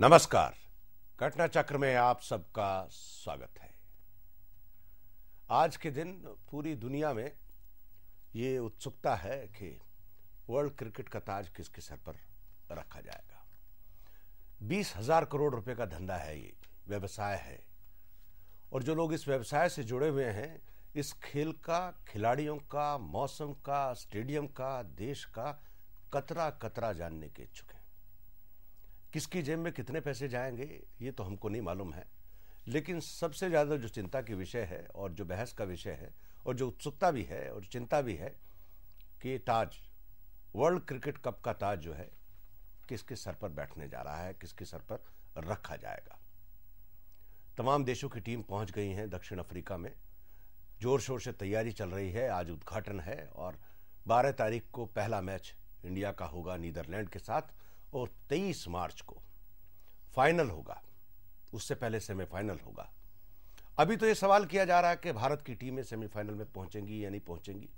नमस्कार घटना चक्र में आप सबका स्वागत है आज के दिन पूरी दुनिया में ये उत्सुकता है कि वर्ल्ड क्रिकेट का ताज किसके सर पर रखा जाएगा बीस हजार करोड़ रुपए का धंधा है ये व्यवसाय है और जो लोग इस व्यवसाय से जुड़े हुए हैं इस खेल का खिलाड़ियों का मौसम का स्टेडियम का देश का कतरा कतरा जानने के इच्छुक हैं किसकी जेब में कितने पैसे जाएंगे ये तो हमको नहीं मालूम है लेकिन सबसे ज़्यादा जो चिंता की विषय है और जो बहस का विषय है और जो उत्सुकता भी है और चिंता भी है कि ताज वर्ल्ड क्रिकेट कप का ताज जो है किसके सर पर बैठने जा रहा है किसके सर पर रखा जाएगा तमाम देशों की टीम पहुंच गई हैं दक्षिण अफ्रीका में जोर शोर से तैयारी चल रही है आज उद्घाटन है और 12 तारीख को पहला मैच इंडिया का होगा नीदरलैंड के साथ और 23 मार्च को फाइनल होगा उससे पहले सेमीफाइनल होगा अभी तो ये सवाल किया जा रहा है कि भारत की टीमें सेमीफाइनल में पहुंचेंगी या नहीं पहुंचेंगी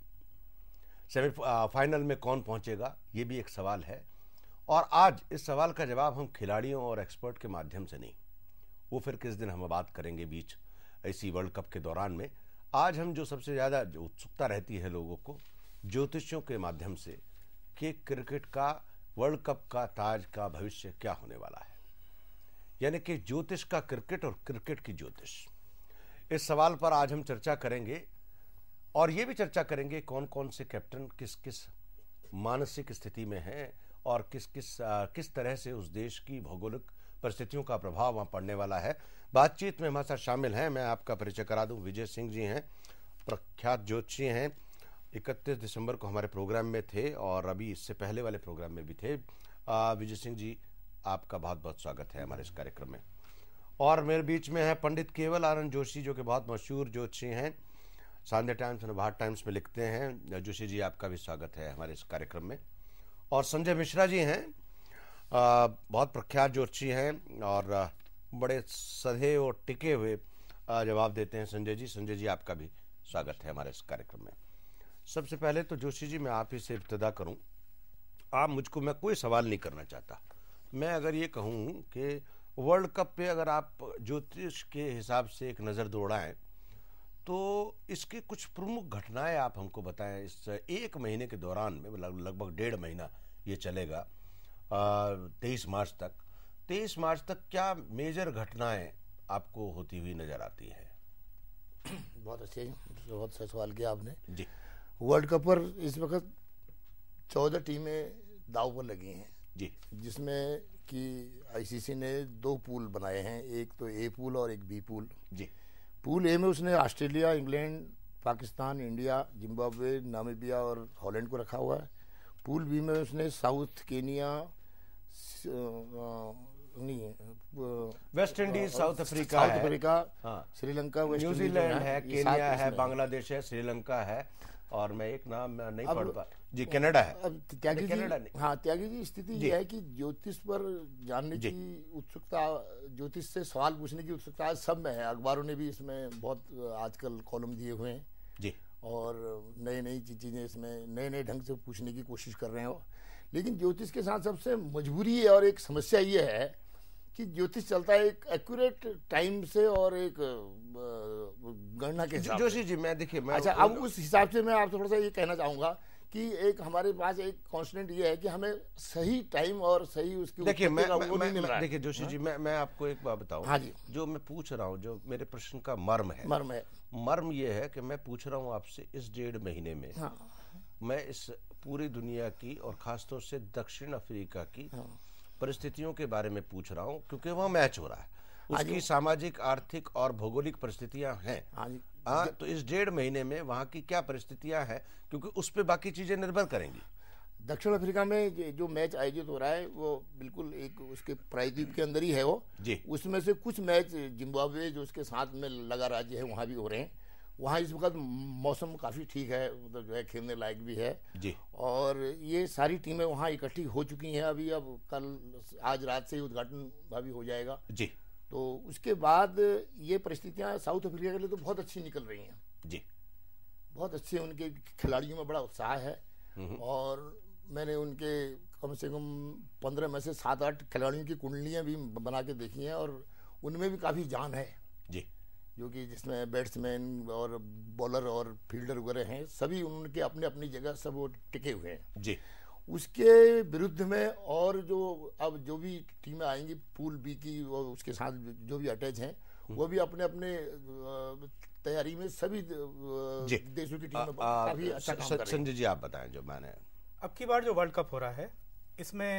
सेमी फाइनल में कौन पहुंचेगा ये भी एक सवाल है और आज इस सवाल का जवाब हम खिलाड़ियों और एक्सपर्ट के माध्यम से नहीं वो फिर किस दिन हम बात करेंगे बीच इसी वर्ल्ड कप के दौरान में आज हम जो सबसे ज़्यादा उत्सुकता रहती है लोगों को ज्योतिषियों के माध्यम से कि क्रिकेट का वर्ल्ड कप का ताज का भविष्य क्या होने वाला है यानी कि ज्योतिष का क्रिकेट और क्रिकेट की ज्योतिष इस सवाल पर आज हम चर्चा करेंगे और ये भी चर्चा करेंगे कौन कौन से कैप्टन किस किस मानसिक स्थिति में हैं और किस किस आ, किस तरह से उस देश की भौगोलिक परिस्थितियों का प्रभाव वहाँ पड़ने वाला है बातचीत में हमारे साथ शामिल हैं मैं आपका परिचय करा दूं विजय सिंह जी हैं प्रख्यात ज्योतिषी हैं इकतीस दिसंबर को हमारे प्रोग्राम में थे और अभी इससे पहले वाले प्रोग्राम में भी थे विजय सिंह जी आपका बहुत बहुत स्वागत है हमारे इस कार्यक्रम में और मेरे बीच में है पंडित केवल आनंद जोशी जो कि बहुत मशहूर जोशी हैं सांझे टाइम्स और भारत टाइम्स में लिखते हैं जोशी जी आपका भी स्वागत है हमारे इस कार्यक्रम में और संजय मिश्रा जी हैं बहुत प्रख्यात जोशी हैं और बड़े सधे और टिके हुए जवाब देते हैं संजय जी संजय जी आपका भी स्वागत है हमारे इस कार्यक्रम में सबसे पहले तो जोशी जी मैं आप ही से इब्तदा करूं आप मुझको मैं कोई सवाल नहीं करना चाहता मैं अगर ये कहूं कि वर्ल्ड कप पे अगर आप ज्योतिष के हिसाब से एक नज़र दौड़ाएं तो इसके कुछ प्रमुख घटनाएं आप हमको बताएं इस एक महीने के दौरान में लगभग डेढ़ महीना ये चलेगा तेईस मार्च तक तेईस मार्च तक क्या मेजर घटनाएं आपको होती हुई नज़र आती हैं बहुत अच्छे बहुत अच्छा सवाल किया आपने जी वर्ल्ड कप पर इस वक्त चौदह टीमें दाव पर लगी हैं जी जिसमें कि आईसीसी ने दो पूल बनाए हैं एक तो ए पूल और एक बी पूल जी पूल ए में उसने Australia England Pakistan India Zimbabwe Namibia और हॉलैंड को रखा हुआ है पूल बी में उसने South Kenya West Indies South Africa South Africa हाँ। श्रीलंका न्यूजीलैंड है केनिया है बांग्लादेश है श्रीलंका है और मैं एक नाम नहीं पढ़ पा जी कनाडा है त्यागी जी, नहीं हाँ त्यागी जी स्थिति यह है कि ज्योतिष पर जानने की उत्सुकता ज्योतिष से सवाल पूछने की उत्सुकता आज सब में है अखबारों ने भी इसमें बहुत आजकल कॉलम दिए हुए हैं जी और नई नई चीज़ें इसमें नए नए ढंग से पूछने की कोशिश कर रहे हैं लेकिन ज्योतिष के साथ सबसे मजबूरी और एक समस्या ये है कि ज्योतिष चलता है एक एक्यूरेट टाइम से और एक गणना के हिसाब जोशी जी मैं देखिए मैं अच्छा अब उस हिसाब से मैं आप थोड़ा सा ये कहना चाहूंगा कि एक हमारे पास एक कॉन्स्टेंट ये है कि हमें सही टाइम और सही उसकी देखिए मैं, मैं, मैं देखिए जोशी जी हाँ। मैं मैं आपको एक बात बताऊं हाँ जी जो मैं पूछ रहा हूँ जो मेरे प्रश्न का मर्म है मर्म है मर्म ये है कि मैं पूछ रहा हूँ आपसे इस डेढ़ महीने में हाँ। मैं इस पूरी दुनिया की और खासतौर से दक्षिण अफ्रीका की हाँ। परिस्थितियों के बारे में पूछ रहा हूँ क्योंकि वहाँ मैच हो रहा है हाँ उसकी सामाजिक आर्थिक और भौगोलिक परिस्थितियाँ हैं आ, हाँ हाँ, तो इस डेढ़ महीने में वहाँ की क्या परिस्थितियाँ हैं क्योंकि उस पर बाकी चीज़ें निर्भर करेंगी दक्षिण अफ्रीका में जो मैच आयोजित हो रहा है वो बिल्कुल एक उसके प्रायद्वीप के अंदर ही है वो जी उसमें से कुछ मैच जिम्बाब्वे जो उसके साथ में लगा राज्य है वहाँ भी हो रहे हैं वहाँ इस वक्त मौसम काफ़ी ठीक है मतलब जो है खेलने लायक भी है जी और ये सारी टीमें वहाँ इकट्ठी हो चुकी हैं अभी अब कल आज रात से ही उद्घाटन अभी हो जाएगा जी तो उसके बाद ये परिस्थितियाँ साउथ अफ्रीका के लिए तो बहुत अच्छी निकल रही हैं जी बहुत अच्छे उनके खिलाड़ियों में बड़ा उत्साह है हम्म। और मैंने उनके कम से कम पंद्रह में से सात आठ खिलाड़ियों की कुंडलियाँ भी बना के देखी हैं और उनमें भी काफ़ी जान है क्योंकि जिसमें बैट्समैन और बॉलर और फील्डर वगैरह हैं सभी उनके अपने अपनी जगह सब वो टिके हुए हैं जी उसके विरुद्ध में और जो अब जो भी टीमें आएंगी पूल बी की और उसके साथ जो भी अटैच हैं हम्म। वो भी अपने अपने तैयारी में सभी देशों की टीम काफी अच्छा काम संजय जी आप बताएं जो मैंने अब की बार जो वर्ल्ड कप हो रहा है इसमें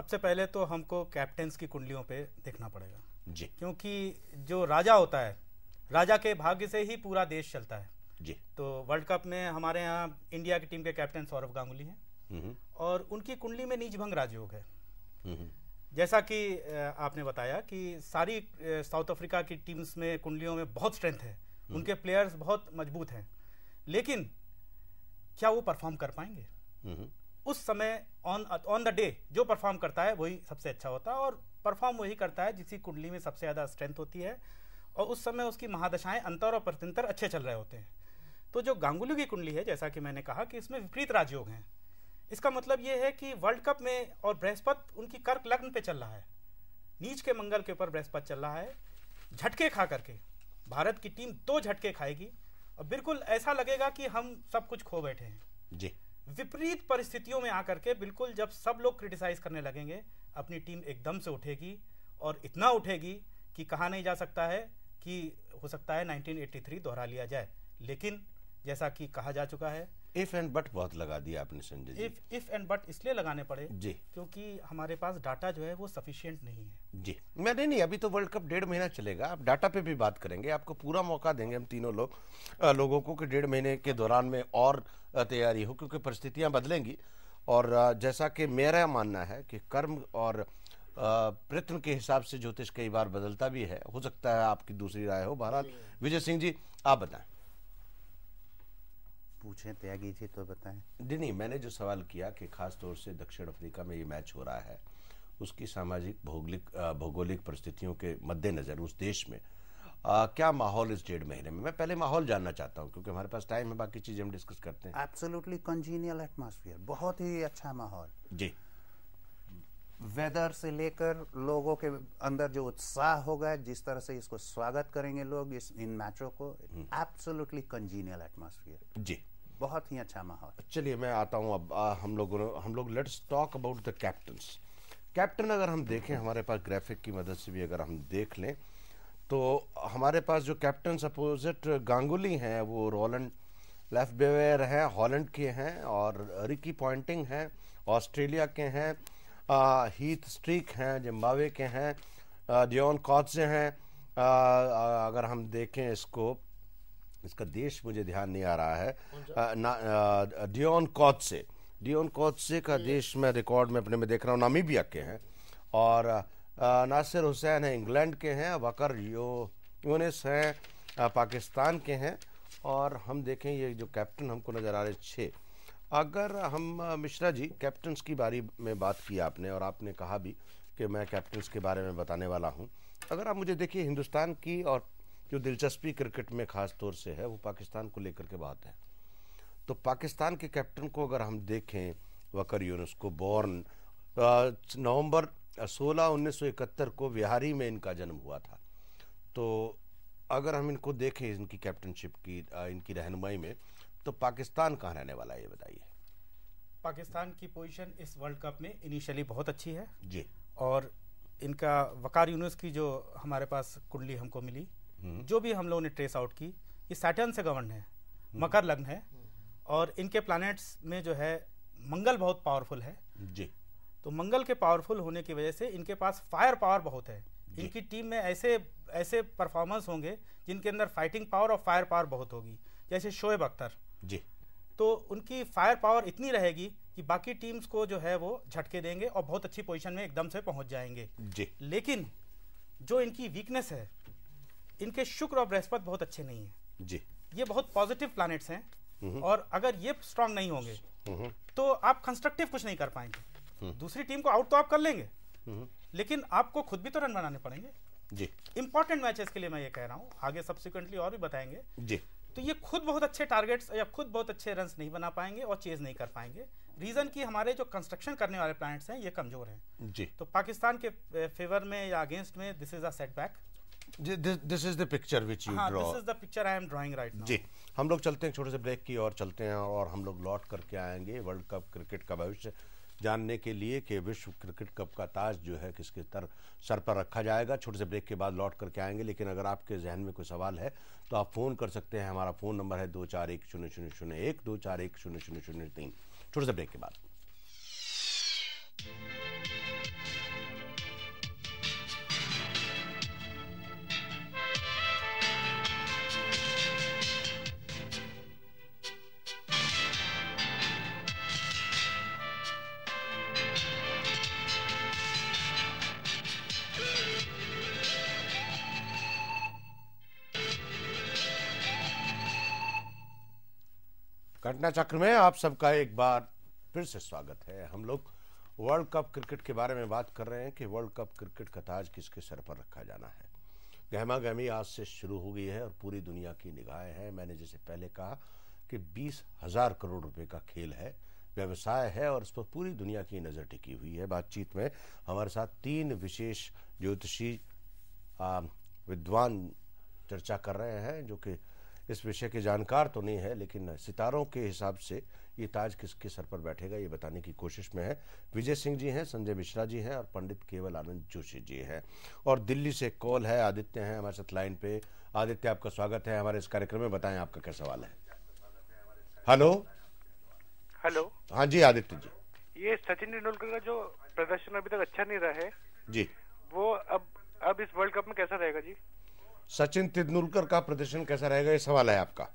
सबसे पहले तो हमको कैप्टन की कुंडलियों पे देखना पड़ेगा जी क्योंकि जो राजा होता है राजा के भाग्य से ही पूरा देश चलता है जी तो वर्ल्ड कप में हमारे यहाँ इंडिया की टीम के कैप्टन सौरभ गांगुली हैं हम्म। और उनकी कुंडली में निजभंग राजयोग है हम्म। जैसा कि आपने बताया कि सारी साउथ अफ्रीका की टीम्स में कुंडलियों में बहुत स्ट्रेंथ है हम्म। उनके प्लेयर्स बहुत मजबूत हैं लेकिन क्या वो परफॉर्म कर पाएंगे उस समय ऑन ऑन द डे जो परफॉर्म करता है वही सबसे अच्छा होता है और परफॉर्म वही करता है जिसकी कुंडली में सबसे ज़्यादा स्ट्रेंथ होती है और उस समय उसकी महादशाएं अंतर और प्रत्यंतर अच्छे चल रहे होते हैं तो जो गांगुली की कुंडली है जैसा कि मैंने कहा कि इसमें विपरीत राजयोग हैं इसका मतलब ये है कि वर्ल्ड कप में और बृहस्पति उनकी कर्क लग्न पे चल रहा है नीच के मंगल के ऊपर बृहस्पति चल रहा है झटके खा करके भारत की टीम दो झटके खाएगी और बिल्कुल ऐसा लगेगा कि हम सब कुछ खो बैठे हैं जी विपरीत परिस्थितियों में आकर के बिल्कुल जब सब लोग क्रिटिसाइज करने लगेंगे अपनी टीम एकदम से उठेगी और इतना उठेगी कि कहा नहीं जा सकता है कि हो सकता है 1983 दोहरा लिया जाए लेकिन जैसा कि कहा जा चुका है इफ एंड बट बहुत लगा दिया आपने Sanjay ji if if and but इसलिए लगाने पड़े जी क्योंकि हमारे पास डाटा जो है वो सफिशियंट नहीं है जी मैं नहीं नहीं अभी तो वर्ल्ड कप डेढ़ महीना चलेगा आप डाटा पे भी बात करेंगे आपको पूरा मौका देंगे हम तीनों लोग लोगों को कि डेढ़ महीने के दौरान में और तैयारी हो क्योंकि परिस्थितियाँ बदलेंगी और जैसा कि मेरा मानना है कि कर्म और प्रयत्न के हिसाब से ज्योतिष कई बार बदलता भी है हो सकता है आपकी दूसरी राय हो बहरहाल विजय सिंह जी आप बताएं पूछें त्यागी जी तो बताएं जी नहीं मैंने जो सवाल किया कि खास तौर से दक्षिण अफ्रीका में ये मैच हो रहा है उसकी सामाजिक भौगोलिक भौगोलिक परिस्थितियों के मद्देनज़र उस देश में आ, क्या माहौल इस डेढ़ महीने में मैं पहले माहौल जानना चाहता हूँ क्योंकि हमारे पास टाइम है बाकी चीज़ें हम डिस्कस करते हैं एब्सोल्युटली एटमोसफियर बहुत ही अच्छा माहौल जी वेदर से लेकर लोगों के अंदर जो उत्साह होगा जिस तरह से इसको स्वागत करेंगे लोग इस इन मैचों को एब्सोल्युटली कंजीनियल एटमोसफियर जी बहुत ही अच्छा माहौल चलिए मैं आता हूँ अब आ, हम लोगों हम लोग let's talk about the captain captain अगर हम देखें हमारे पास ग्राफिक की मदद से भी अगर हम देख लें तो हमारे पास जो कैप्टन अपोजिट गांगुली हैं वो रोलैंड लेफ्ट बेवेयर हैं हॉलैंड के हैं और रिकी पॉइंटिंग हैं ऑस्ट्रेलिया के हैं हीथ स्ट्रीक हैं जिम्बावे के हैं डिओन कॉट्जे हैं अगर हम देखें इसको इसका देश मुझे ध्यान नहीं आ रहा है डिओन कॉट्जे डिओन कॉट्जे का देश मैं रिकॉर्ड में अपने में देख रहा हूँ नामीबिया के हैं और नासिर हुसैन हैं इंग्लैंड के हैं वकर यो यूनिस हैं पाकिस्तान के हैं और हम देखें ये जो कैप्टन हमको नज़र आ रहे छः अगर हम मिश्रा जी कैप्टन्स की बारे में बात की आपने और आपने कहा भी कि मैं कैप्टन्स के बारे में बताने वाला हूँ अगर आप मुझे देखिए हिंदुस्तान की और जो दिलचस्पी क्रिकेट में ख़ास तौर से है वो पाकिस्तान को लेकर के बात है तो पाकिस्तान के कैप्टन को अगर हम देखें वकर यूनुस को बॉर्न नवंबर सौ इकहत्तर को बिहारी में इनका जन्म हुआ था तो अगर हम इनको देखें इनकी कैप्टनशिप की इनकी रहनुमाई में तो पाकिस्तान कहाँ रहने वाला है ये बताइए पाकिस्तान की पोजीशन इस वर्ल्ड कप में इनिशियली बहुत अच्छी है जी और इनका वकार यूनुस की जो हमारे पास कुंडली हमको मिली हम्म। जो भी हम लोगों ने ट्रेस आउट की ये सैटर्न से गवर्न है हम्म। मकर लग्न है और इनके प्लैनेट्स में जो है मंगल बहुत पावरफुल है जी तो मंगल के पावरफुल होने की वजह से इनके पास फायर पावर बहुत है इनकी टीम में ऐसे ऐसे परफॉर्मेंस होंगे जिनके अंदर फाइटिंग पावर और फायर पावर बहुत होगी जैसे शोएब अख्तर जी तो उनकी फायर पावर इतनी रहेगी कि बाकी टीम्स को जो है वो झटके देंगे और बहुत अच्छी पोजीशन में एकदम से पहुंच जाएंगे जी लेकिन जो इनकी वीकनेस है इनके शुक्र और बृहस्पत बहुत अच्छे नहीं है जी ये बहुत पॉजिटिव प्लानिट्स हैं हम्म। और अगर ये स्ट्रांग नहीं होंगे हम्म। तो आप कंस्ट्रक्टिव कुछ नहीं कर पाएंगे हम्म। दूसरी टीम को आउट तो आप कर लेंगे लेकिन आपको खुद भी तो रन बनाने पड़ेंगे जी इंपॉर्टेंट मैचेस के लिए मैं ये कह रहा हूँ आगे सब्सिक्वेंटली और भी बताएंगे जी तो ये खुद बहुत अच्छे टारगेट्स या खुद बहुत अच्छे रन नहीं बना पाएंगे और चेज नहीं कर पाएंगे रीजन की हमारे जो कंस्ट्रक्शन करने वाले प्लान्ट्स हैं ये कमजोर हैं जी तो पाकिस्तान के फेवर में या अगेंस्ट में this is a setback this is the picture which you draw this is the picture I am drawing right जी हम लोग चलते हैं छोटे से ब्रेक की और चलते हैं और हम लोग लौट करके आएंगे वर्ल्ड कप क्रिकेट का भविष्य जानने के लिए कि विश्व क्रिकेट कप का ताज जो है किसके तर सर पर रखा जाएगा छोटे से ब्रेक के बाद लौट करके आएंगे लेकिन अगर आपके जहन में कोई सवाल है तो आप फ़ोन कर सकते हैं हमारा फ़ोन नंबर है दो चार एक शून्य शून्य शून्य एक दो चार एक शून्य शून्य शून्य तीन छोटे से ब्रेक के बाद घटना चक्र में आप सबका एक बार फिर से स्वागत है हम लोग वर्ल्ड कप क्रिकेट के बारे में बात कर रहे हैं कि वर्ल्ड कप क्रिकेट का ताज किसके सर पर रखा जाना है गहमा गहमी आज से शुरू हो गई है और पूरी दुनिया की निगाहें हैं मैंने जैसे पहले कहा कि बीस हजार करोड़ रुपए का खेल है व्यवसाय है और इस पर पूरी दुनिया की नज़र टिकी हुई है बातचीत में हमारे साथ तीन विशेष ज्योतिषी विद्वान चर्चा कर रहे हैं जो कि इस विषय के जानकार तो नहीं है लेकिन सितारों के हिसाब से ये ताज किसके सर पर बैठेगा ये बताने की कोशिश में है विजय सिंह जी हैं संजय मिश्रा जी हैं और पंडित केवल आनंद जोशी जी हैं और दिल्ली से कॉल है आदित्य हैं हमारे साथ लाइन पे आदित्य आपका स्वागत है हमारे इस कार्यक्रम में बताएं आपका क्या सवाल है हेलो हेलो हाँ जी आदित्य जी ये सचिन तेंदुलकर का जो प्रदर्शन अभी तक अच्छा नहीं रहा है जी वो अब अब इस वर्ल्ड कप में कैसा रहेगा जी सचिन तेंदुलकर का प्रदर्शन कैसा रहेगा ये सवाल है आपका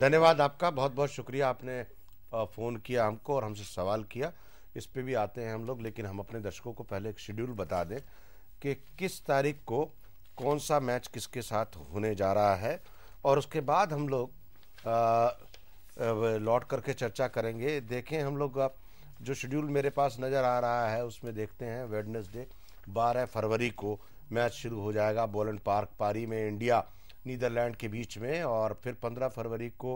धन्यवाद आपका बहुत बहुत शुक्रिया आपने फ़ोन किया हमको और हमसे सवाल किया इस पे भी आते हैं हम लोग लेकिन हम अपने दर्शकों को पहले एक शेड्यूल बता दें कि किस तारीख को कौन सा मैच किसके साथ होने जा रहा है और उसके बाद हम लोग लौट करके चर्चा करेंगे देखें हम लोग आप जो शेड्यूल मेरे पास नज़र आ रहा है उसमें देखते हैं वेडनेसडे बारह फरवरी को मैच शुरू हो जाएगा बोलन पार्क पारी में इंडिया नीदरलैंड के बीच में और फिर 15 फरवरी को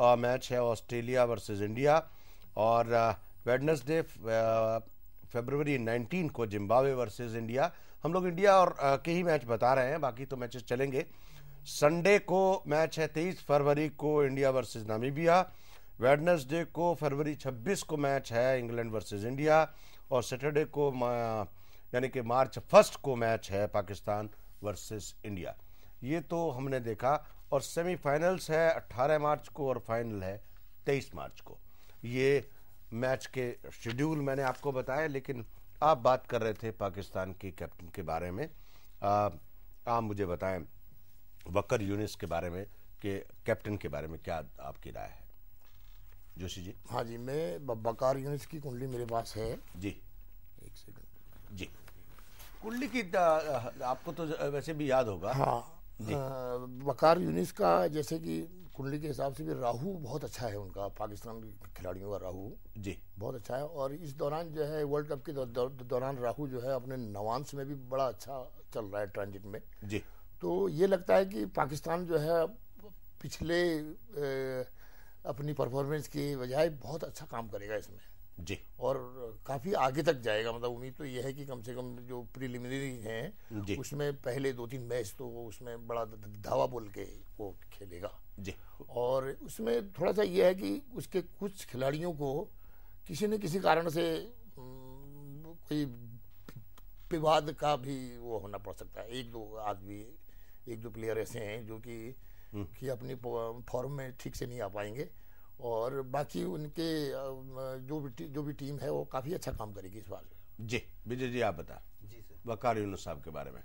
आ, मैच है ऑस्ट्रेलिया वर्सेस इंडिया और वेडनसडे फरवरी 19 को जिम्बावे वर्सेस इंडिया हम लोग इंडिया और आ, के ही मैच बता रहे हैं बाकी तो मैचेस चलेंगे संडे को मैच है 23 फरवरी को इंडिया वर्सेस नामीबिया वेडनसडे को फरवरी 26 को मैच है इंग्लैंड वर्सेस इंडिया और सैटरडे को यानी कि मार्च फर्स्ट को मैच है पाकिस्तान वर्सेस इंडिया ये तो हमने देखा और सेमीफाइनल्स है 18 मार्च को और फाइनल है 23 मार्च को ये मैच के शेड्यूल मैंने आपको बताया लेकिन आप बात कर रहे थे पाकिस्तान की कैप्टन के बारे में आ, आप मुझे बताएं वकर यूनिस के बारे में के कैप्टन के बारे में क्या आपकी राय है जोशी जी हाँ जी मैं बकार यूनिस की कुंडली मेरे पास है जी एक सेकंड जी कुंडली की आपको तो वैसे भी याद होगा हाँ वकार यूनिस का जैसे कि कुंडली के हिसाब से भी राहु बहुत अच्छा है उनका पाकिस्तान के खिलाड़ियों का राहु जी बहुत अच्छा है और इस दौरान जो है वर्ल्ड कप के दौरान राहु जो है अपने नवांश में भी बड़ा अच्छा चल रहा है ट्रांजिट में जी तो ये लगता है कि पाकिस्तान जो है पिछले ए, अपनी परफॉर्मेंस की बजाय बहुत अच्छा काम करेगा इसमें जी और काफ़ी आगे तक जाएगा मतलब उम्मीद तो यह है कि कम से कम जो प्रिलिमिनरी हैं उसमें पहले दो तीन मैच तो वो उसमें बड़ा धावा बोल के वो खेलेगा जी और उसमें थोड़ा सा यह है कि उसके कुछ खिलाड़ियों को किसी न किसी कारण से कोई विवाद का भी वो होना पड़ सकता है एक दो आदमी एक दो प्लेयर ऐसे हैं जो कि हम्म। कि अपनी फॉर्म में ठीक से नहीं आ पाएंगे और बाकी उनके जो भी जो भी टीम है वो काफ़ी अच्छा काम करेगी इस बार जी विजय जी आप बता जी सर वकार यूनुस साहब के बारे में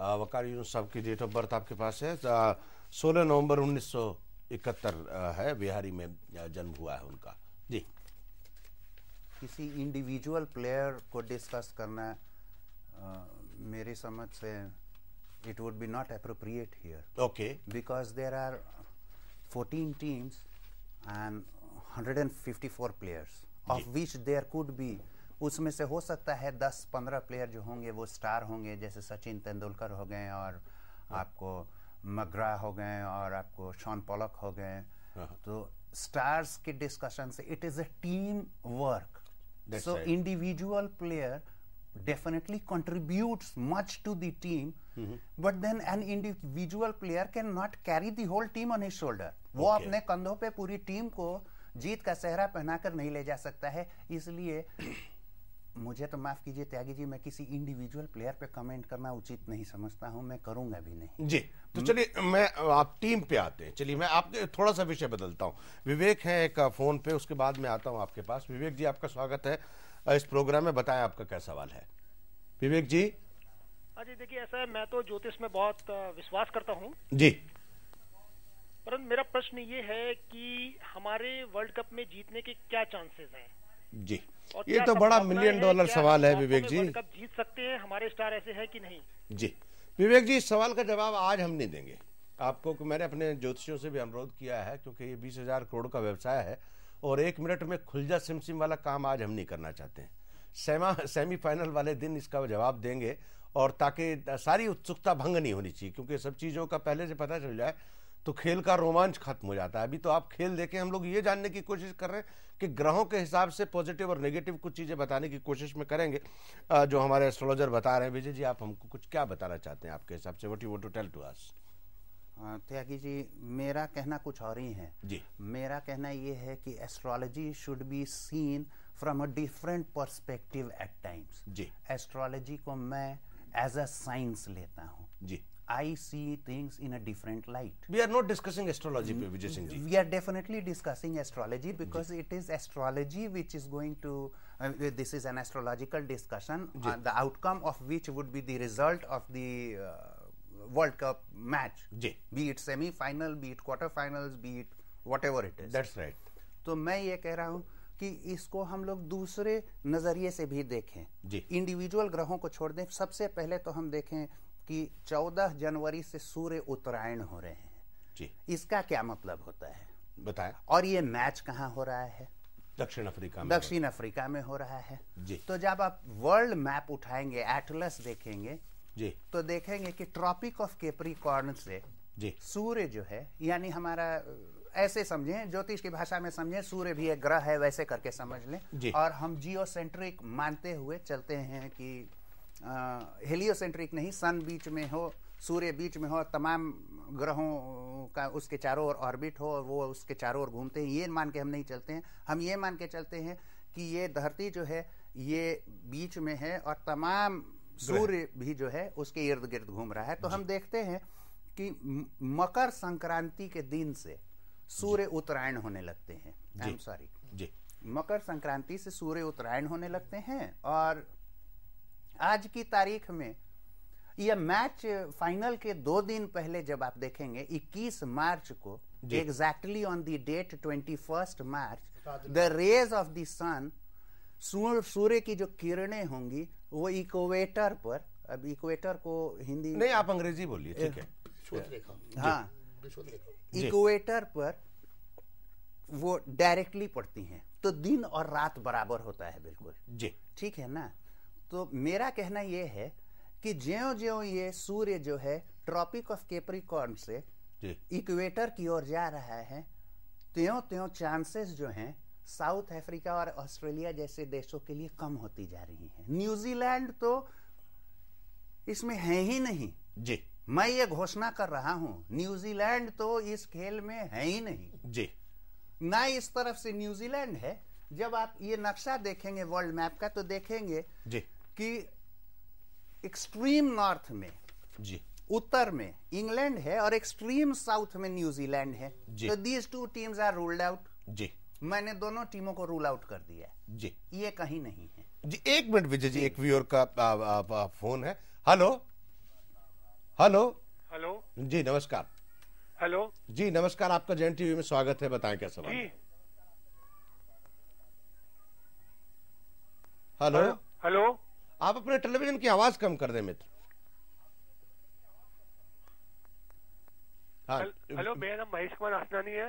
आ, वकार यूनुस साहब की डेट ऑफ बर्थ आपके पास है सोलह नवंबर उन्नीस सौ इकहत्तर है बिहारी में जन्म हुआ है उनका जी किसी इंडिविजुअल प्लेयर को डिस्कस करना आ, मेरे समझ से it would be not appropriate here okay because there are 14 teams and 154 players of which there could be उसमें से हो सकता है 10-15 प्लेयर जो होंगे वो स्टार होंगे जैसे सचिन तेंदुलकर हो गए और हाँ। आपको मगरा हो गए और आपको शॉन पोलक हो गए हाँ। तो स्टार्स के डिस्कशन से it is a team work so individual player definitely contribute much to the team but then an individual player can not carry the whole team on his shoulder वो okay. अपने कंधों पे पूरी team को जीत का सेहरा पहनाकर नहीं ले जा सकता है इसलिए मुझे तो माफ कीजिए त्यागी जी मैं किसी इंडिविजुअल प्लेयर पे कमेंट करना उचित नहीं समझता हूं मैं करूंगा भी नहीं जी तो चलिए मैं आप टीम पे आते हैं चलिए मैं आपके थोड़ा सा विषय बदलता हूं विवेक है एक फोन पे उसके बाद मैं आता हूं आपके पास विवेक जी आपका स्वागत है इस प्रोग्राम में बताएं आपका क्या सवाल है विवेक जी हाँ जी देखिए ऐसा है मैं तो ज्योतिष में बहुत विश्वास करता हूँ जी परंतु मेरा प्रश्न ये है कि हमारे वर्ल्ड कप में जीतने के क्या चांसेस हैं जी ये तो बड़ा मिलियन डॉलर सवाल है विवेक जी वर्ल्ड कप जीत सकते हैं हमारे स्टार ऐसे है कि नहीं जी विवेक जी इस सवाल का जवाब आज हम नहीं देंगे आपको मैंने अपने ज्योतिषियों से भी अनुरोध किया है क्योंकि ये बीस हजार करोड़ का व्यवसाय है और एक मिनट में खुलजा सिमसिम वाला काम आज हम नहीं करना चाहते हैं सेमा सेमीफाइनल वाले दिन इसका जवाब देंगे और ताकि सारी उत्सुकता भंग नहीं होनी चाहिए क्योंकि सब चीज़ों का पहले से पता चल जाए तो खेल का रोमांच खत्म हो जाता है अभी तो आप खेल देखें हम लोग ये जानने की कोशिश कर रहे हैं कि ग्रहों के हिसाब से पॉजिटिव और नेगेटिव कुछ चीज़ें बताने की कोशिश में करेंगे जो हमारे एस्ट्रोलॉजर बता रहे हैं विजय जी आप हमको कुछ क्या बताना चाहते हैं आपके हिसाब से what you want to tell to us Tyagi ji मेरा कहना कुछ और ही है जी मेरा कहना ये है कि astrology should be seen from a different perspective at times जी एस्ट्रोलॉजी को मैं एज अ साइंस लेता हूँ जी I see things in a different light we are not discussing astrology पे Vijay Singh ji we are definitely discussing astrology because it is astrology which is going to this is an astrological discussion the outcome of which would be the result of the world cup match जी be it semi final be it quarter final be it whatever it is that's right तो मैं ये कह रहा हूं कि इसको हम लोग दूसरे नजरिए से भी देखें इंडिविजुअल ग्रहों को छोड़ दें सबसे पहले तो हम देखें कि 14 जनवरी से सूर्य उत्तरायण हो रहे हैं जी इसका क्या मतलब होता है बताया और ये मैच कहाँ हो रहा है दक्षिण अफ्रीका में दक्षिण अफ्रीका में हो रहा है जी तो जब आप वर्ल्ड मैप उठाएंगे एटलस देखेंगे जी तो देखेंगे कि ट्रॉपिक ऑफ केप्रिकॉर्न से जी सूर्य जो है यानी हमारा ऐसे समझे ज्योतिष की भाषा में समझे सूर्य भी एक ग्रह है वैसे करके समझ लें और हम जियो सेंट्रिक मानते हुए चलते हैं कि हेलियोसेंट्रिक नहीं सन बीच में हो सूर्य बीच में हो तमाम ग्रहों का उसके चारों ओर ऑर्बिट हो और वो उसके चारों ओर घूमते हैं ये मान के हम नहीं चलते हैं हम ये मान के चलते हैं कि ये धरती जो है ये बीच में है और तमाम सूर्य भी जो है उसके इर्द गिर्द घूम रहा है तो हम देखते हैं कि मकर संक्रांति के दिन से सूर्य उत्तरायण होने लगते हैं I am sorry Makar Sankranti से सूर्य उत्तरायण होने लगते हैं और आज की तारीख में यह मैच फाइनल के दो दिन पहले जब आप देखेंगे 21 मार्च को exactly on the date 21 March the rays of the sun सूर्य की जो किरणें होंगी वो इक्वेटर पर अब इक्वेटर को हिंदी नहीं आप अंग्रेजी बोलिए ठीक है हाँ इक्वेटर हाँ। पर वो डायरेक्टली पड़ती हैं तो दिन और रात बराबर होता है बिल्कुल जी ठीक है ना तो मेरा कहना यह है कि ज्यो ज्यो ये सूर्य जो है ट्रॉपिक ऑफ केपरिकॉर्न से इक्वेटर की ओर जा रहा है त्यों त्यों चांसेस जो हैं साउथ अफ्रीका और ऑस्ट्रेलिया जैसे देशों के लिए कम होती जा रही है न्यूजीलैंड तो इसमें है ही नहीं जी मैं ये घोषणा कर रहा हूं न्यूजीलैंड तो इस खेल में है ही नहीं जी ना इस तरफ से न्यूजीलैंड है जब आप ये नक्शा देखेंगे वर्ल्ड मैप का तो देखेंगे जी कि एक्सट्रीम नॉर्थ में जी उत्तर में इंग्लैंड है और एक्सट्रीम साउथ में न्यूजीलैंड है तो these two teams are ruled out जी मैंने दोनों टीमों को रूल आउट कर दिया है जी ये कहीं नहीं है जी एक मिनट विजय जी एक व्यूअर का आ, आ, आ, फोन है हेलो हेलो हेलो जी नमस्कार हेलो जी नमस्कार आपका जैन टीवी में स्वागत है बताएं क्या सवाल हेलो हेलो आप अपने टेलीविजन की आवाज कम कर दें मित्र हाँ, हेलो मेरा नाम महेश कुमार आसनानी है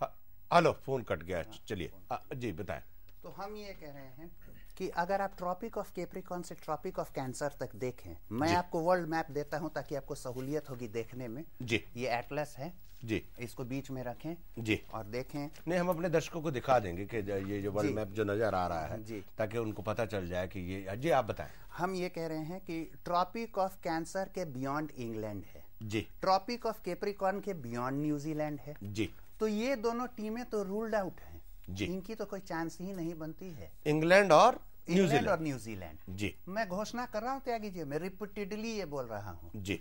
हाँ, हेलो फोन कट गया चलिए जी बताएं तो हम ये कह रहे हैं कि अगर आप ट्रॉपिक ऑफ केप्रिकॉन से ट्रॉपिक ऑफ कैंसर तक देखें मैं आपको वर्ल्ड मैप देता हूं ताकि आपको सहूलियत होगी देखने में जी ये एटलस है जी इसको बीच में रखें जी और देखें नहीं हम अपने दर्शकों को दिखा देंगे कि ये जो वर्ल्ड मैप जो नजर आ रहा है जी ताकि उनको पता चल जाए कि ये जी आप बताएं हम ये कह रहे हैं कि ट्रॉपिक ऑफ कैंसर के बियॉन्ड इंग्लैंड है जी ट्रॉपिक ऑफ केपरिकॉर्न के बियॉन्ड न्यूजीलैंड है जी तो ये दोनों टीमें तो रूल्ड आउट है जी इनकी तो कोई चांस ही नहीं बनती है इंग्लैंड और इंग्लैंड और न्यूजीलैंड जी मैं घोषणा कर रहा हूँ त्यागी जी मैं रिपीटेडली ये बोल रहा हूँ जी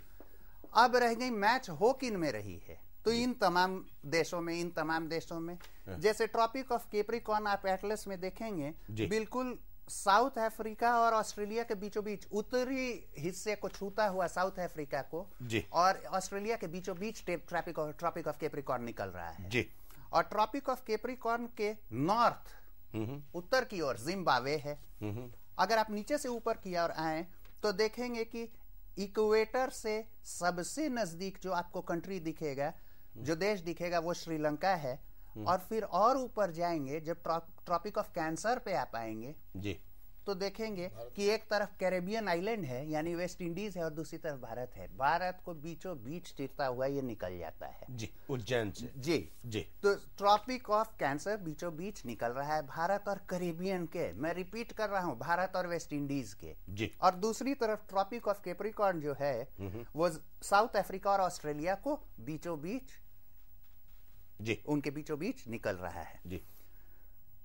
अब रह गई मैच हो किन में रही है तो इन तमाम देशों में इन तमाम देशों में हाँ। जैसे ट्रॉपिक ऑफ केप्रिकॉन आप एटलस में देखेंगे बिल्कुल साउथ अफ्रीका और ऑस्ट्रेलिया के बीचों बीच उत्तरी हिस्से को छूता हुआ साउथ अफ्रीका को और ऑस्ट्रेलिया के बीचों बीच tropic of tropic of Capricorn निकल रहा है जी। और ट्रॉपिक ऑफ केप्रिकॉर्न के नॉर्थ हम्म, हम्म। उत्तर की ओर जिम्बावे है हम्म, अगर आप नीचे से ऊपर की ओर आए तो देखेंगे कि इक्वेटर से सबसे नजदीक जो आपको कंट्री दिखेगा जो देश दिखेगा वो श्रीलंका है हम्म। और फिर और ऊपर जाएंगे जब ट्रॉपिक ऑफ कैंसर पे आप आएंगे जी तो देखेंगे कि एक तरफ कैरेबियन आइलैंड है यानी वेस्ट इंडीज है और दूसरी तरफ भारत है भारत को बीचों बीच चिरता हुआ ये निकल जाता है जी उज्जैन से जी जी तो ट्रॉपिक ऑफ कैंसर बीचों बीच निकल रहा है भारत और कैरेबियन के मैं रिपीट कर रहा हूँ भारत और वेस्ट इंडीज के जी और दूसरी तरफ ट्रॉपिक ऑफ केपरिकॉर्न जो है वो साउथ अफ्रीका और ऑस्ट्रेलिया को बीचों बीच जी उनके बीचों बीच निकल रहा है जी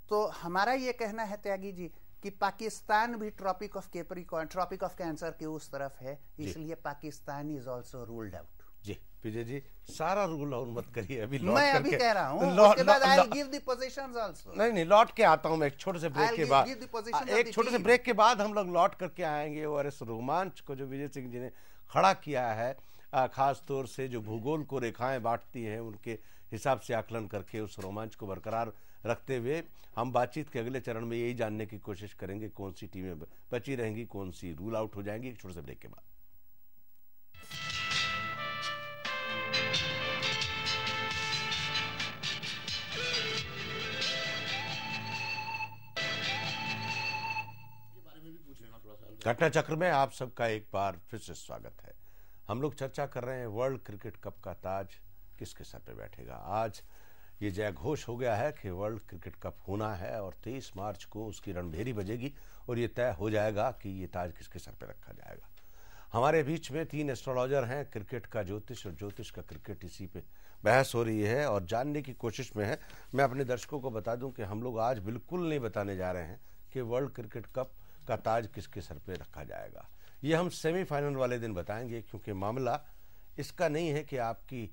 तो हमारा ये कहना है त्यागी जी कि पाकिस्तान भी tropic of Capri tropic of Cancer के उस तरफ है इसलिए Pakistan is also ruled out जी विजय जी सारा रूल और मत करिए अभी लौट मैं अभी कह रहा हूँ उसके बाद I give the positions also नहीं नहीं लौट के आता हूँ मैं एक छोटे से ब्रेक के बाद एक छोटे से ब्रेक के बाद हम लोग लौट करके आएंगे और इस रोमांच को जो विजय सिंह जी ने खड़ा किया है खास तौर से जो भूगोल को रेखाएं बांटती हैं उनके हिसाब से आकलन करके उस रोमांच को बरकरार रखते हुए हम बातचीत के अगले चरण में यही जानने की कोशिश करेंगे कौन सी टीमें बची रहेंगी कौन सी रूल आउट हो जाएंगी एक छोटे से ब्रेक के बाद घटना चक्र में आप सबका एक बार फिर से स्वागत है हम लोग चर्चा कर रहे हैं वर्ल्ड क्रिकेट कप का ताज किसके सर पे बैठेगा आज ये जय घोष हो गया है कि वर्ल्ड क्रिकेट कप होना है और 23 मार्च को उसकी रणभेरी बजेगी और ये तय हो जाएगा कि ये ताज किसके सर पे रखा जाएगा हमारे बीच में तीन एस्ट्रोलॉजर हैं क्रिकेट का ज्योतिष और ज्योतिष का क्रिकेट इसी पे बहस हो रही है और जानने की कोशिश में है मैं अपने दर्शकों को बता दूं कि हम लोग आज बिल्कुल नहीं बताने जा रहे हैं कि वर्ल्ड क्रिकेट कप का ताज किसके सर पे रखा जाएगा ये हम सेमीफाइनल वाले दिन बताएंगे क्योंकि मामला इसका नहीं है कि आपकी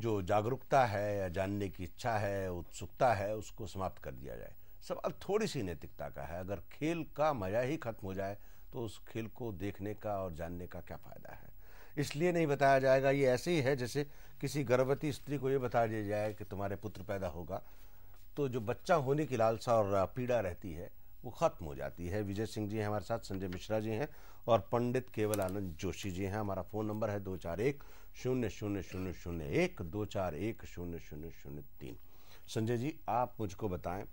जो जागरूकता है या जानने की इच्छा है उत्सुकता है उसको समाप्त कर दिया जाए सवाल थोड़ी सी नैतिकता का है अगर खेल का मजा ही खत्म हो जाए तो उस खेल को देखने का और जानने का क्या फायदा है इसलिए नहीं बताया जाएगा ये ऐसे ही है जैसे किसी गर्भवती स्त्री को ये बता दिया जाए कि तुम्हारे पुत्र पैदा होगा तो जो बच्चा होने की लालसा और पीड़ा रहती है वो ख़त्म हो जाती है विजय सिंह जी हैं हमारे साथ संजय मिश्रा जी हैं और पंडित केवल आनंद जोशी जी हैं हमारा फ़ोन नंबर है दो चार एक शून्य शून्य शून्य शून्य एक दो चार एक शून्य शून्य शून्य तीन संजय जी आप मुझको बताएं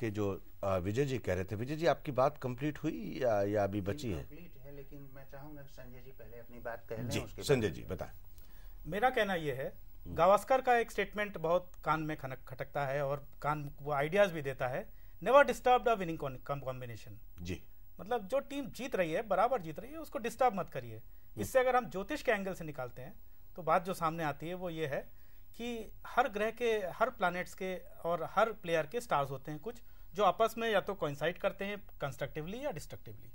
कि जो विजय जी कह रहे थे विजय जी आपकी बात कंप्लीट हुई या, या अभी बची है है लेकिन मैं चाहूंगा संजय जी पहले अपनी बात कह लें संजय जी बताएं मेरा कहना यह है हम्म। गावस्कर का एक स्टेटमेंट बहुत कान में खनक खटकता है और कान वो आइडियाज़ भी देता है never disturb the winning combination जी मतलब जो टीम जीत रही है बराबर जीत रही है उसको डिस्टर्ब मत करिए इससे अगर हम ज्योतिष के एंगल से निकालते हैं तो बात जो सामने आती है वो ये है कि हर ग्रह के हर प्लैनेट्स के और हर प्लेयर के स्टार्स होते हैं कुछ जो आपस में या तो कोइंसाइड करते हैं कंस्ट्रक्टिवली या डिस्ट्रक्टिवली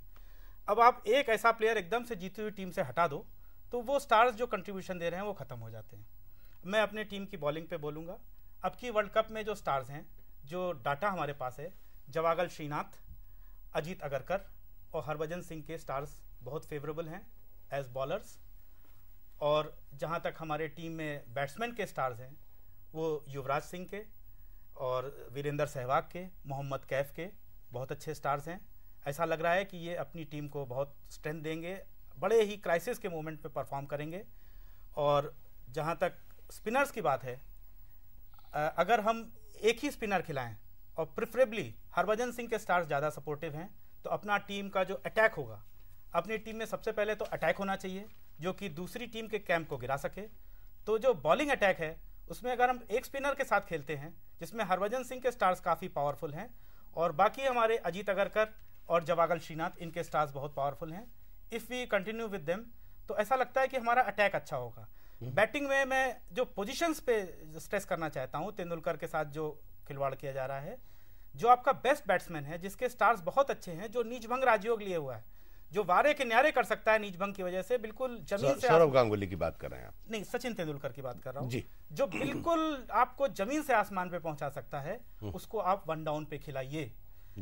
अब आप एक ऐसा प्लेयर एकदम से जीती हुई टीम से हटा दो तो वो स्टार्स जो कंट्रीब्यूशन दे रहे हैं वो ख़त्म हो जाते हैं मैं अपने टीम की बॉलिंग पे बोलूँगा अब की वर्ल्ड कप में जो स्टार्स हैं जो डाटा हमारे पास है जवागल श्रीनाथ अजीत अगरकर और हरभजन सिंह के स्टार्स बहुत फेवरेबल हैं एज बॉलर्स और जहाँ तक हमारे टीम में बैट्समैन के स्टार्स हैं वो युवराज सिंह के और वीरेंद्र सहवाग के मोहम्मद कैफ के बहुत अच्छे स्टार्स हैं ऐसा लग रहा है कि ये अपनी टीम को बहुत स्ट्रेंथ देंगे बड़े ही क्राइसिस के मोमेंट पे परफॉर्म करेंगे और जहाँ तक स्पिनर्स की बात है अगर हम एक ही स्पिनर खिलाएं और प्रिफरेबली हरभजन सिंह के स्टार्स ज़्यादा सपोर्टिव हैं तो अपना टीम का जो अटैक होगा अपनी टीम में सबसे पहले तो अटैक होना चाहिए जो कि दूसरी टीम के कैंप को गिरा सके तो जो बॉलिंग अटैक है उसमें अगर हम एक स्पिनर के साथ खेलते हैं जिसमें हरभजन सिंह के स्टार्स काफ़ी पावरफुल हैं और बाकी हमारे अजीत अगरकर और जवागल श्रीनाथ इनके स्टार्स बहुत पावरफुल हैं if we continue with them तो ऐसा लगता है कि हमारा अटैक अच्छा होगा हम्म। बैटिंग में मैं जो पोजीशंस पे स्ट्रेस करना चाहता हूँ तेंदुलकर के साथ जो खिलवाड़ किया जा रहा है जो आपका बेस्ट बैट्समैन है जिसके स्टार्स बहुत अच्छे हैं जो भंग राजयोग लिए हुआ है जो वारे के न्यारे कर सकता है भंग की वजह से बिल्कुल जमीन से सौरभ गांगुली की बात कर रहे हैं आप नहीं सचिन तेंदुलकर की बात कर रहा हूँ जी जो बिल्कुल आपको जमीन से आसमान पे पहुंचा सकता है हम्म। उसको आप वन डाउन पे खिलाइए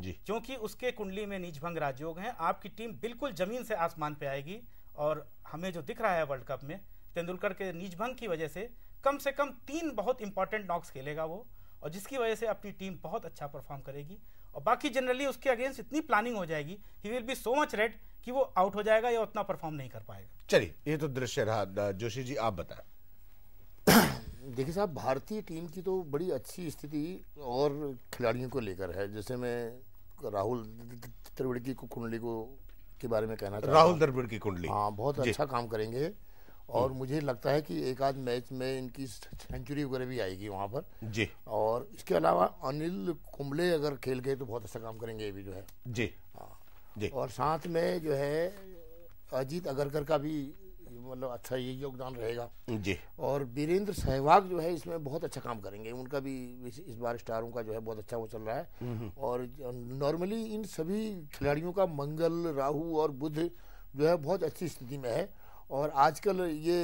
जी क्योंकि उसके कुंडली में भंग राजयोग है आपकी टीम बिल्कुल जमीन से आसमान पे आएगी और हमें जो दिख रहा है वर्ल्ड कप में तेंदुलकर के नीच भंग की वजह से कम से कम तीन बहुत इंपॉर्टेंट नॉक्स खेलेगा वो और जिसकी वजह से अपनी टीम बहुत अच्छा परफॉर्म करेगी और बाकी जनरली उसके अगेंस्ट इतनी प्लानिंग हो जाएगी he will be so much read कि वो आउट हो जाएगा या उतना परफॉर्म नहीं कर पाएगा चलिए ये तो दृश्य रहा जोशी जी आप बताए देखिए साहब भारतीय टीम की तो बड़ी अच्छी स्थिति और खिलाड़ियों को लेकर है जैसे मैं राहुल द्रविड़ की कुंडली को के बारे में कहना राहुल द्रविड़ की कुंडली हाँ बहुत अच्छा काम करेंगे और मुझे लगता है कि एक आध मैच में इनकी सेंचुरी वगैरह भी आएगी वहाँ पर जी और इसके अलावा अनिल कुंबले अगर खेल गए तो बहुत अच्छा काम करेंगे ये भी जो है जी हाँ। जी और साथ में जो है अजीत अगरकर का भी मतलब अच्छा ये योगदान रहेगा जी और वीरेंद्र सहवाग जो है इसमें बहुत अच्छा काम करेंगे उनका भी इस बार स्टारों का जो है बहुत अच्छा वो चल रहा है और नॉर्मली इन सभी खिलाड़ियों का मंगल राहु और बुध जो है बहुत अच्छी स्थिति में है और आजकल ये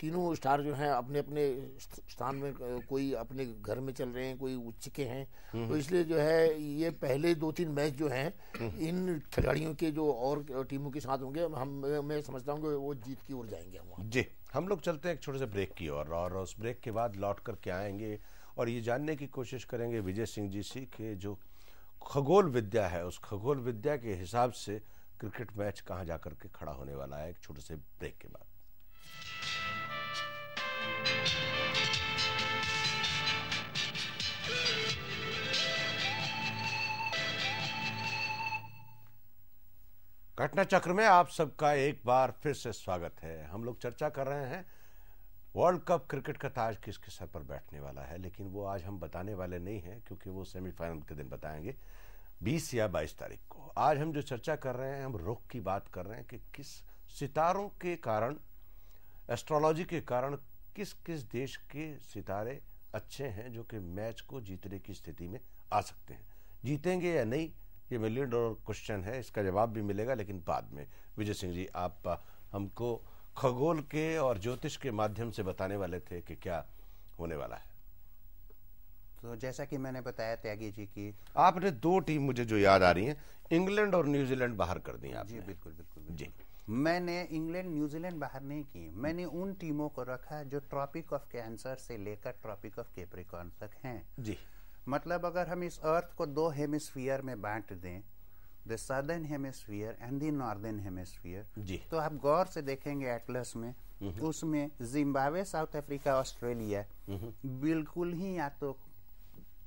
तीनों स्टार जो हैं अपने अपने स्थान में कोई अपने घर में चल रहे हैं कोई उच्च के हैं हम्म। तो इसलिए जो है ये पहले दो तीन मैच जो हैं हम्म। इन खिलाड़ियों के जो और टीमों के साथ होंगे हम मैं समझता हूँ कि वो जीत की ओर जाएंगे हम जी हम लोग चलते हैं एक छोटे से ब्रेक की ओर और, और उस ब्रेक के बाद लौट करके आएंगे और ये जानने की कोशिश करेंगे विजय सिंह जी से कि जो खगोल विद्या है उस खगोल विद्या के हिसाब से क्रिकेट मैच कहाँ जाकर के खड़ा होने वाला है एक छोटे से ब्रेक के बाद घटना चक्र में आप सबका एक बार फिर से स्वागत है हम लोग चर्चा कर रहे हैं वर्ल्ड कप क्रिकेट का ताज किसके सर पर बैठने वाला है लेकिन वो आज हम बताने वाले नहीं हैं क्योंकि वो सेमीफाइनल के दिन बताएंगे बीस या बाईस तारीख को आज हम जो चर्चा कर रहे हैं हम रुख की बात कर रहे हैं कि किस सितारों के कारण एस्ट्रोलॉजी के कारण किस किस देश के सितारे अच्छे हैं जो कि मैच को जीतने की स्थिति में आ सकते हैं जीतेंगे या नहीं ये मिलियन डॉलर क्वेश्चन है इसका जवाब भी मिलेगा लेकिन बाद में विजय सिंह जी आप हमको खगोल के और ज्योतिष के माध्यम से बताने वाले थे कि क्या होने वाला है तो जैसा कि मैंने बताया त्यागी जी की आपने दो टीम मुझे जो याद आ रही है इंग्लैंड और न्यूजीलैंड बाहर कर दी आप जी बिल्कुल बिल्कुल, बिल्कुल। जी मैंने इंग्लैंड न्यूजीलैंड बाहर नहीं की मैंने उन टीमों को रखा जो ट्रॉपिक ऑफ कैंसर से लेकर ट्रॉपिक ऑफ केप्रिकॉन तक हैं जी मतलब अगर हम इस अर्थ को दो हेमिस्फीयर में बांट दें the southern hemisphere and the northern hemisphere जी तो आप गौर से देखेंगे एटलस में हम्म। उसमें जिम्बाब्वे साउथ अफ्रीका ऑस्ट्रेलिया बिल्कुल ही या तो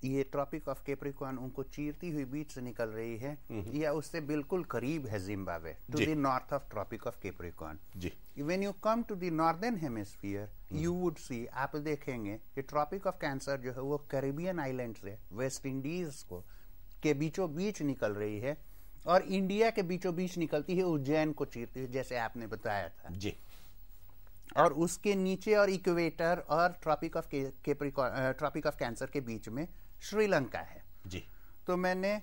ये ट्रॉपिक ऑफ केप्रिकॉन उनको चीरती हुई बीच से निकल रही है या उससे बिल्कुल करीब है Zimbabwe to the north of tropic of जी when you come to the northern hemisphere you would see आप देखेंगे कि ट्रॉपिक ऑफ कैंसर जो है वो कैरिबियन आइलैंड से वेस्ट इंडीज को के बीचों बीच निकल रही है और इंडिया के बीचों बीच निकलती है उज्जैन को चीरती है जैसे आपने बताया था जी और उसके नीचे और इक्वेटर और tropic of tropic of Cancer के बीच में श्रीलंका है जी तो मैंने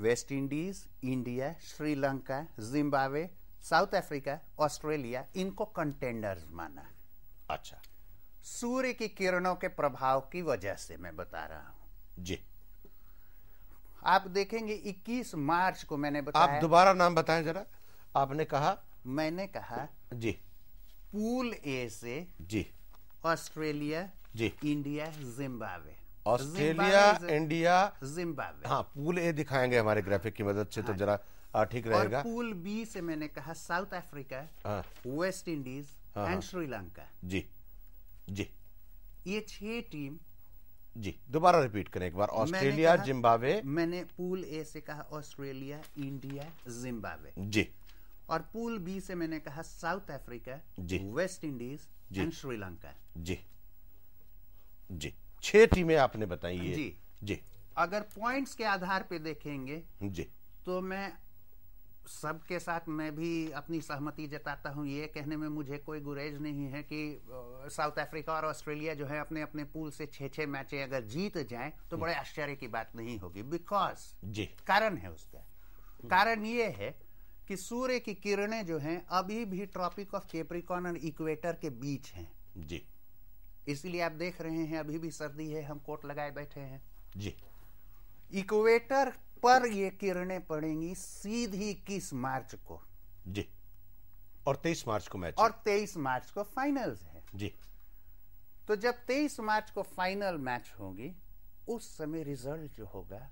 West Indies India Sri Lanka Zimbabwe South Africa Australia इनको कंटेंडर्स माना अच्छा सूर्य की किरणों के प्रभाव की वजह से मैं बता रहा हूं जी आप देखेंगे 21 मार्च को मैंने बताया आप दोबारा नाम बताएं जरा आपने कहा मैंने कहा जी पूल ए से जी ऑस्ट्रेलिया जी India Zimbabwe Australia India Zimbabwe हाँ पूल ए दिखाएंगे हमारे ग्राफिक की मदद से तो हाँ। जरा ठीक रहेगा पूल बी से मैंने कहा South Africa West Indies and Sri Lanka जी जी ये छह टीम जी दोबारा रिपीट करें एक बार ऑस्ट्रेलिया जिम्बाब्वे मैंने पूल ए से कहा ऑस्ट्रेलिया इंडिया जिम्बाब्वे जी और पूल बी से मैंने कहा साउथ अफ्रीका जी वेस्ट इंडीज एंड श्रीलंका जी जी छह टीमें आपने बताई जी जी अगर पॉइंट्स के आधार पे देखेंगे जी तो मैं सबके साथ मैं भी अपनी सहमति जताता हूँ ये कहने में मुझे कोई गुरेज नहीं है कि साउथ अफ्रीका और ऑस्ट्रेलिया जो है अपने अपने पूल से छह छह मैचें अगर जीत जाए तो बड़े आश्चर्य की बात नहीं होगी बिकॉज जी कारण है उसका कारण ये है कि सूर्य की किरणें जो हैं अभी भी ट्रॉपिक ऑफ केप्रिकॉन और इक्वेटर के बीच हैं जी इसीलिए आप देख रहे हैं अभी भी सर्दी है हम कोट लगाए बैठे हैं जी इक्वेटर पर ये किरणें पड़ेंगी सीधी इक्कीस मार्च को जी और तेईस मार्च को मैच और तेईस मार्च को फाइनल्स है जी तो जब तेईस मार्च को फाइनल मैच होगी उस समय रिजल्ट जो होगा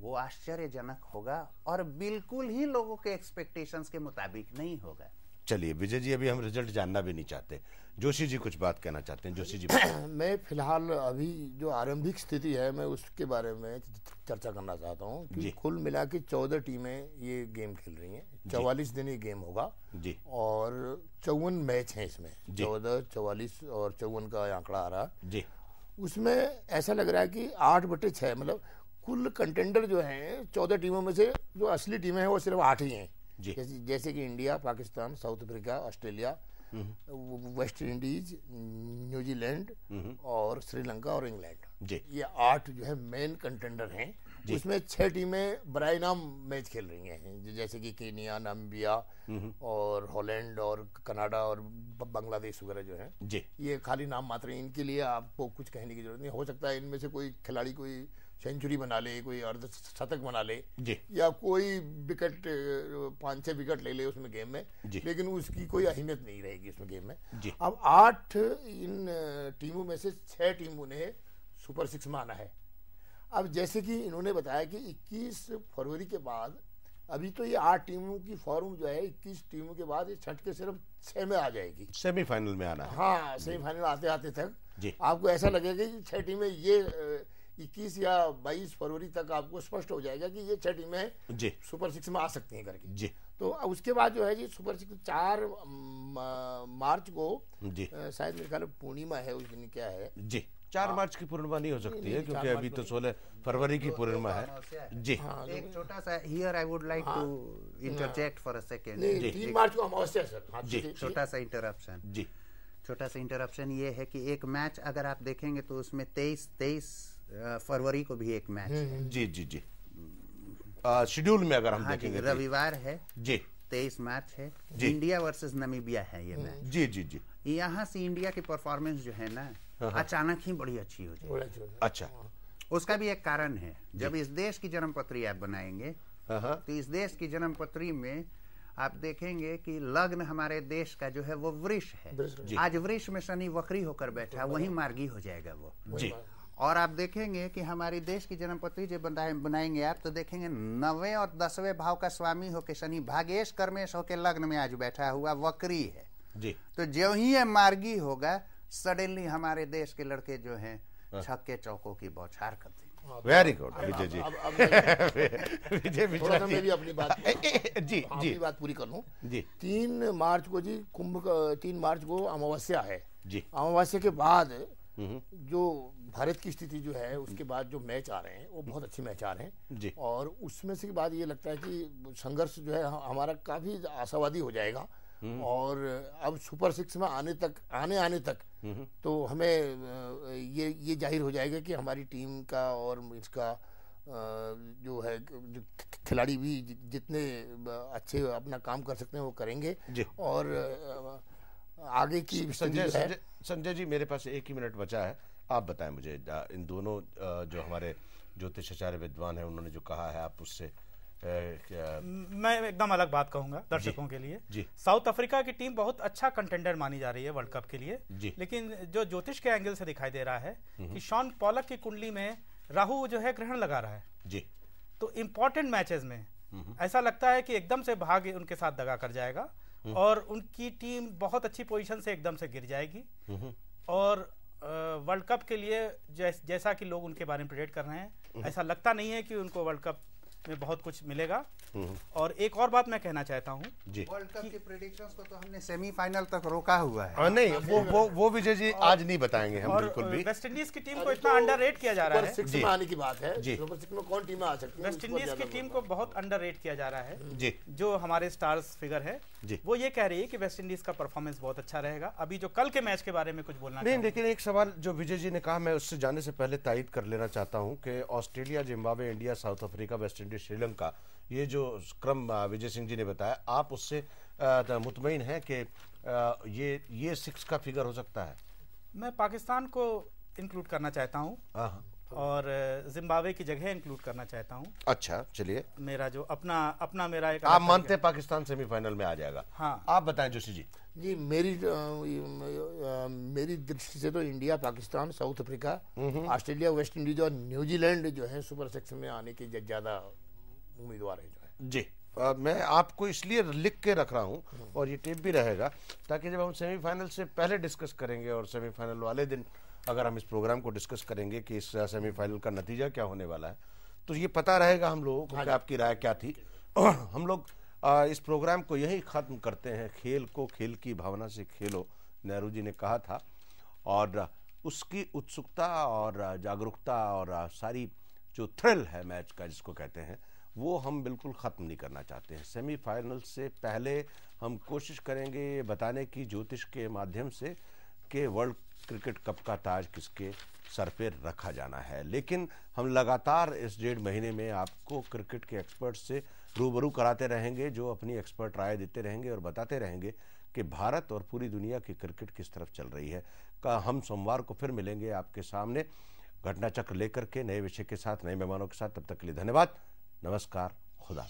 वो आश्चर्यजनक होगा और बिल्कुल ही लोगों के एक्सपेक्टेशंस के मुताबिक नहीं होगा चलिए विजय जी अभी हम रिजल्ट जानना भी नहीं चाहते जोशी जी कुछ बात कहना चाहते हैं जोशी जी मैं फिलहाल अभी जो आरंभिक स्थिति है मैं उसके बारे में चर्चा करना चाहता हूँ कुल मिला के चौदह टीमें ये गेम खेल रही हैं चौवालीस दिन ये गेम होगा जी और चौवन मैच हैं इसमें चौदह चौवालीस और चौवन का आंकड़ा आ रहा जी उसमें ऐसा लग रहा है कि आठ बटे छः मतलब कुल कंटेंडर जो हैं चौदह टीमों में से जो असली टीमें हैं वो सिर्फ आठ ही हैं जैसे जैसे कि India Pakistan South Africa Australia hmm. West Indies New Zealand hmm. और श्रीलंका और इंग्लैंड ये आठ जो है मेन कंटेंडर हैं उसमें छह टीमें बरए नाम मैच खेल रही हैं जैसे कि केनिया नाम्बिया हम्म। और हॉलैंड और कनाडा और बांग्लादेश वगैरह जो है ये खाली नाम मात्र इनके लिए आपको कुछ कहने की जरूरत नहीं हो सकता है इनमें से कोई खिलाड़ी कोई सेंचुरी बना ले कोई अर्ध शतक बना ले या कोई विकेट पांच छह विकेट ले ले उसमें गेम में लेकिन उसकी कोई अहमियत नहीं रहेगी उसमें गेम में अब आठ इन टीमों में से छह टीमों ने सुपर सिक्स माना है अब जैसे कि इन्होंने बताया कि 21 फरवरी के बाद अभी तो ये आठ टीमों की फॉर्म जो है 21 टीमों के बाद ये छठ के सिर्फ छह में आ जाएगी सेमीफाइनल में आना हाँ सेमीफाइनल आते आते तक आपको ऐसा लगेगा कि छह टीमें ये इक्कीस या बाईस फरवरी तक आपको स्पष्ट हो जाएगा कि ये छह टीमें सुपर सिक्स में आ सकती हैं करके जी तो उसके बाद जो है जी सुपर सिक्स चार मार्च को जी शायद मेरे ख्याल पूर्णिमा है उस दिन क्या है जी चार हाँ। मार्च की पूर्णिमा नहीं हो सकती नहीं, है क्योंकि अभी तो सोलह फरवरी की तो पूर्णिमा है जी हाँ, एक तो छोटा सा here I would like to interject for a second तीन मार्च को अमावस्या सर हाँ, जी छोटा सा इंटरप्शन जी छोटा सा इंटरप्शन ये है कि एक मैच अगर आप देखेंगे तो उसमें तेईस तेईस फरवरी को भी एक मैच हम्म, है हम्म। जी जी जी शेड्यूल में अगर हम हाँ देखेंगे तो- रविवार है जी तेईस मार्च है इंडिया वर्सेस नमीबिया है ये हम्म। मैच जी जी जी यहाँ से इंडिया की परफॉर्मेंस जो है ना हाँ, हाँ। अचानक ही बड़ी अच्छी हो जाएगी अच्छा उसका भी एक कारण है जब इस देश की जन्म पत्री आप बनाएंगे तो इस देश की जन्म पत्री में आप देखेंगे कि लग्न हमारे देश का जो है वो वृक्ष है आज वृक्ष में शनि वक्री होकर बैठा वही मार्गी हो जाएगा वो जी और आप देखेंगे कि हमारी देश की जन्मपत्री जब बनाएंगे आप तो देखेंगे नवे और दसवें भाव का स्वामी होके शनि भागेश कर्मेश होके लग्न में आज बैठा हुआ वक्री है जी तो जो ही ये मार्गी होगा सडनली हमारे देश के लड़के जो हैं हाँ। छक्के चौकों की बौछार कर देंगे वेरी गुड विजय जी विजय विजय मैं भी अपनी बात जी हाँ, जी बात पूरी कर लूँ जी तीन मार्च को जी कुंभ तीन मार्च को अमावस्या है जी अमावस्या के बाद हम्म। जो भारत की स्थिति जो है उसके हम्म। बाद जो मैच आ रहे हैं वो बहुत अच्छे मैच आ रहे हैं जी और उसमें से बात ये लगता है कि संघर्ष जो है हमारा काफ़ी आशावादी हो जाएगा हम्म। और अब सुपर सिक्स में आने तक आने आने तक हम्म। तो हमें ये ये जाहिर हो जाएगा कि हमारी टीम का और इसका जो है जो खिलाड़ी भी जितने अच्छे अपना काम कर सकते हैं वो करेंगे और आगे की संजय संजय जी मेरे पास एक ही मिनट बचा है आप बताएं मुझे इन दोनों जो हमारे ज्योतिष आचार्य विद्वान हैं उन्होंने जो कहा है आप उससे मैं एकदम अलग बात कहूंगा दर्शकों के लिए साउथ अफ्रीका की टीम बहुत अच्छा कंटेंडर मानी जा रही है वर्ल्ड कप के लिए लेकिन जो ज्योतिष के एंगल से दिखाई दे रहा है हम्म। कि शॉन पॉलक की कुंडली में राहु जो है ग्रहण लगा रहा है जी तो इम्पोर्टेंट मैचेस में हम्म। ऐसा लगता है कि एकदम से भाग उनके साथ दगा कर जाएगा हम्म। और उनकी टीम बहुत अच्छी पोजिशन से एकदम से गिर जाएगी और वर्ल्ड कप के लिए जैस, जैसा कि लोग उनके बारे में प्रेडिक्ट कर रहे हैं हम्म। ऐसा लगता नहीं है कि उनको वर्ल्ड कप में बहुत कुछ मिलेगा हम्म। और एक और बात मैं कहना चाहता हूँ वर्ल्ड कप के प्रेडिक्शंस को तो हमने सेमीफाइनल तक रोका हुआ है आ, हाँ, नहीं वो वो वो विजय जी आज नहीं बताएंगे हम बिल्कुल भी वेस्ट इंडीज की टीम को इतना तो अंडर रेट किया जा रहा है जी आने की बात है जी में कौन टीम आ सकती है वेस्ट इंडीज की टीम को बहुत अंडर रेट किया जा रहा है जी जो हमारे स्टार्स फिगर है वो ये कह रही है की वेस्ट इंडीज का परफॉर्मेंस बहुत अच्छा रहेगा अभी जो कल के मैच के बारे में कुछ बोलना नहीं लेकिन एक सवाल जो विजय जी ने कहा मैं उससे जाने से पहले तायद कर लेना चाहता हूँ की Australia Zimbabwe India South Africa West Indies India Sri Lanka ये जो क्रम विजय सिंह जी ने बताया आप उससे मुतमिन हैं कि ये ये सिक्स का फिगर हो सकता है मैं पाकिस्तान को इंक्लूड करना चाहता हूँ हाँ, हाँ। और जिम्बावे की जगह इंक्लूड करना चाहता हूँ अच्छा चलिए मेरा जो अपना अपना मेरा एक आप मानते हैं पाकिस्तान सेमीफाइनल में आ जाएगा हाँ आप बताएं जोशी जी जी मेरी आ, मेरी दृष्टि से तो India Pakistan South Africa hmm, hmm. Australia West Indies और न्यूजीलैंड जो है सुपर सेक्स में आने की ज़्यादा उम्मीदवार है जो है जी आ, मैं आपको इसलिए लिख के रख रहा हूँ और ये टेप भी रहेगा ताकि जब हम सेमीफाइनल से पहले डिस्कस करेंगे और सेमीफाइनल वाले दिन अगर हम इस प्रोग्राम को डिस्कस करेंगे कि इस सेमीफाइनल का नतीजा क्या होने वाला है तो ये पता रहेगा हम लोगों को हाँ आपकी राय क्या थी हम लोग इस प्रोग्राम को यही ख़त्म करते हैं खेल को खेल की भावना से खेलो नेहरू जी ने कहा था और उसकी उत्सुकता और जागरूकता और सारी जो थ्रिल है मैच का जिसको कहते हैं वो हम बिल्कुल ख़त्म नहीं करना चाहते हैं सेमीफाइनल से पहले हम कोशिश करेंगे ये बताने की ज्योतिष के माध्यम से कि वर्ल्ड क्रिकेट कप का ताज किसके सर पे रखा जाना है लेकिन हम लगातार इस डेढ़ महीने में आपको क्रिकेट के एक्सपर्ट से रूबरू कराते रहेंगे जो अपनी एक्सपर्ट राय देते रहेंगे और बताते रहेंगे कि भारत और पूरी दुनिया की क्रिकेट किस तरफ चल रही है का हम सोमवार को फिर मिलेंगे आपके सामने घटना चक्र लेकर के नए विषय के साथ नए मेहमानों के साथ तब तक के लिए धन्यवाद नमस्कार खुदा